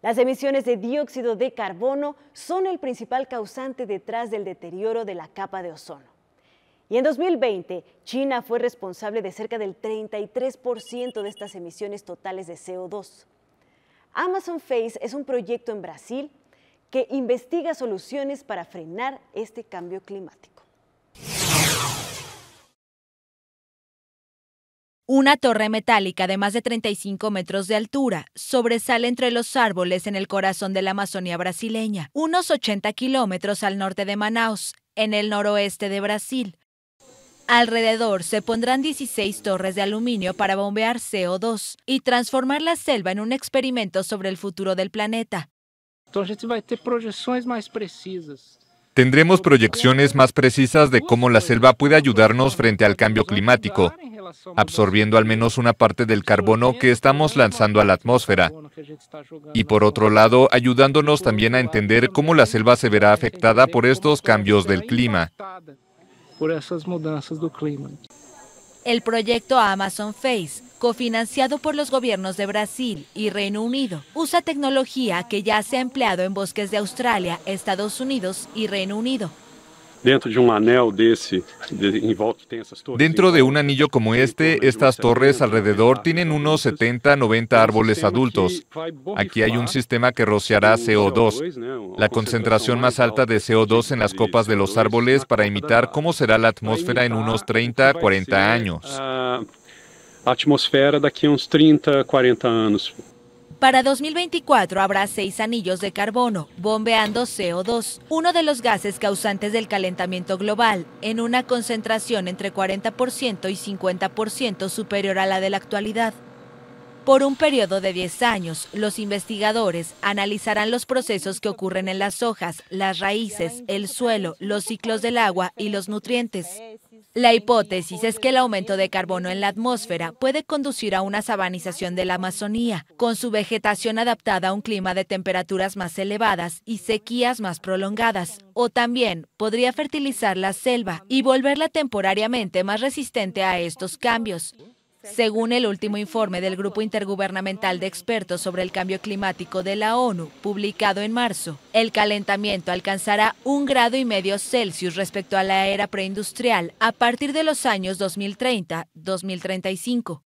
Las emisiones de dióxido de carbono son el principal causante detrás del deterioro de la capa de ozono. Y en 2020, China fue responsable de cerca del 33% de estas emisiones totales de CO2. Amazon Face es un proyecto en Brasil que investiga soluciones para frenar este cambio climático. Una torre metálica de más de 35 metros de altura sobresale entre los árboles en el corazón de la Amazonía brasileña, unos 80 kilómetros al norte de Manaus, en el noroeste de Brasil. Alrededor se pondrán 16 torres de aluminio para bombear CO2 y transformar la selva en un experimento sobre el futuro del planeta. Este Tendremos proyecciones más precisas de cómo la selva puede ayudarnos frente al cambio climático absorbiendo al menos una parte del carbono que estamos lanzando a la atmósfera. Y por otro lado, ayudándonos también a entender cómo la selva se verá afectada por estos cambios del clima. El proyecto Amazon Face, cofinanciado por los gobiernos de Brasil y Reino Unido, usa tecnología que ya se ha empleado en bosques de Australia, Estados Unidos y Reino Unido Dentro de un anillo como em este, um estas torres alrededor tienen unos 70, 90 um árboles adultos. Aquí hay un sistema que rociará CO2, la concentración más alta de CO2 en las copas de los árboles para imitar cómo será la atmósfera en unos 30, 40 ah, años. atmosfera daqui a unos 30, 40 años. Para 2024 habrá seis anillos de carbono, bombeando CO2, uno de los gases causantes del calentamiento global, en una concentración entre 40% y 50% superior a la de la actualidad. Por un periodo de 10 años, los investigadores analizarán los procesos que ocurren en las hojas, las raíces, el suelo, los ciclos del agua y los nutrientes. La hipótesis es que el aumento de carbono en la atmósfera puede conducir a una sabanización de la Amazonía, con su vegetación adaptada a un clima de temperaturas más elevadas y sequías más prolongadas, o también podría fertilizar la selva y volverla temporariamente más resistente a estos cambios. Según el último informe del Grupo Intergubernamental de Expertos sobre el Cambio Climático de la ONU, publicado en marzo, el calentamiento alcanzará un grado y medio Celsius respecto a la era preindustrial a partir de los años 2030-2035.